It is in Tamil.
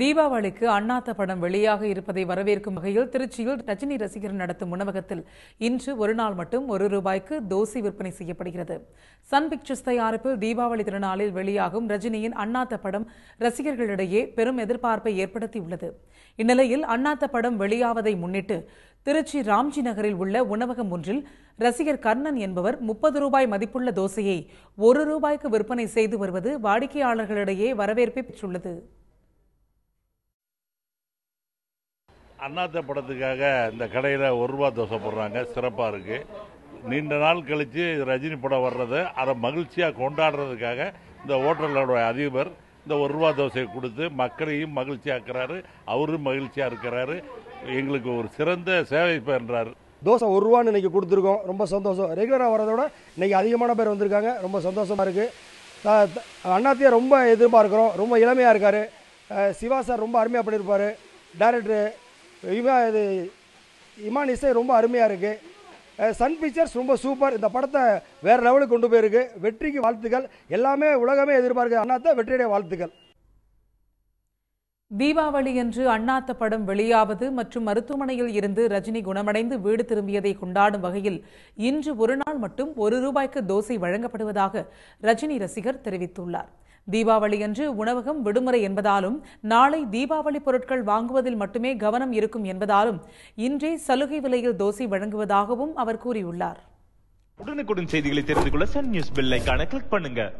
தீபாவளிக்கு அண்ணாத்த படம் வெளியாக இருப்பதை வரவேற்கும் வகையில் திருச்சியில் ரஜினி ரசிகர் நடத்தும் உணவகத்தில் இன்று ஒரு நாள் மட்டும் ஒரு ரூபாய்க்கு தோசை விற்பனை செய்யப்படுகிறது சன் பிக்சர்ஸ் தயாரிப்பில் தீபாவளி திருநாளில் வெளியாகும் ரஜினியின் அண்ணாத்த படம் ரசிகர்களிடையே பெரும் எதிர்பார்ப்பை ஏற்படுத்தியுள்ளது இந்நிலையில் அண்ணாத்த படம் வெளியாவதை முன்னிட்டு திருச்சி ராம்ஜி நகரில் உள்ள உணவகம் ஒன்றில் ரசிகர் கர்ணன் என்பவர் முப்பது ரூபாய் மதிப்புள்ள தோசையை ஒரு ரூபாய்க்கு விற்பனை செய்து வருவது வாடிக்கையாளர்களிடையே வரவேற்பை பெற்றுள்ளது அண்ணாத்த படத்துக்காக இந்த கடையில் ஒரு ரூபா தோசை போடுறாங்க சிறப்பாக இருக்குது நீண்ட நாள் கழித்து ரஜினி படம் வர்றது அதை மகிழ்ச்சியாக கொண்டாடுறதுக்காக இந்த ஹோட்டலோட அதிபர் இந்த ஒரு ரூபா தோசையை கொடுத்து மக்களையும் மகிழ்ச்சியாக்குறாரு அவரும் மகிழ்ச்சியாக இருக்கிறாரு எங்களுக்கு ஒரு சிறந்த சேவை பண்ணுறாரு தோசை ஒரு ரூபான்னு இன்றைக்கி கொடுத்துருக்கோம் ரொம்ப சந்தோஷம் ரெகுலராக வரதோட இன்றைக்கி அதிகமான பேர் வந்திருக்காங்க ரொம்ப சந்தோஷமாக இருக்குது அண்ணாத்தையும் ரொம்ப எதிர்பார்க்குறோம் ரொம்ப இளமையாக இருக்கார் சிவா சார் ரொம்ப அருமையாக பண்ணியிருப்பார் டேரக்டரு இவன் இது இமான் இசை ரொம்ப அருமையாக இருக்குது சன் பிக்சர்ஸ் ரொம்ப சூப்பர் இந்த படத்தை வேறு லெவலுக்கு கொண்டு போயிருக்கு வெற்றிக்கு வாழ்த்துக்கள் எல்லாமே உலகமே எதிர்பார்க்குது அண்ணாத்த வெற்றியுடைய வாழ்த்துக்கள் தீபாவளி என்று அண்ணாத்த படம் வெளியாவது மற்றும் மருத்துவமனையில் இருந்து ரஜினி குணமடைந்து வீடு திரும்பியதை கொண்டாடும் வகையில் இன்று ஒரு நாள் மட்டும் ஒரு ரூபாய்க்கு தோசை வழங்கப்படுவதாக ரஜினி ரசிகர் தெரிவித்துள்ளார் தீபாவளியன்று உணவகம் விடுமுறை என்பதாலும் நாளை தீபாவளி பொருட்கள் வாங்குவதில் மட்டுமே கவனம் இருக்கும் என்பதாலும் இன்றே சலுகை விலையில் தோசை வழங்குவதாகவும் அவர் கூறியுள்ளார் உடனுக்குடன் செய்திகளை தெரிந்து கொள்ள சன் நியூஸ் கிளிக் பண்ணுங்க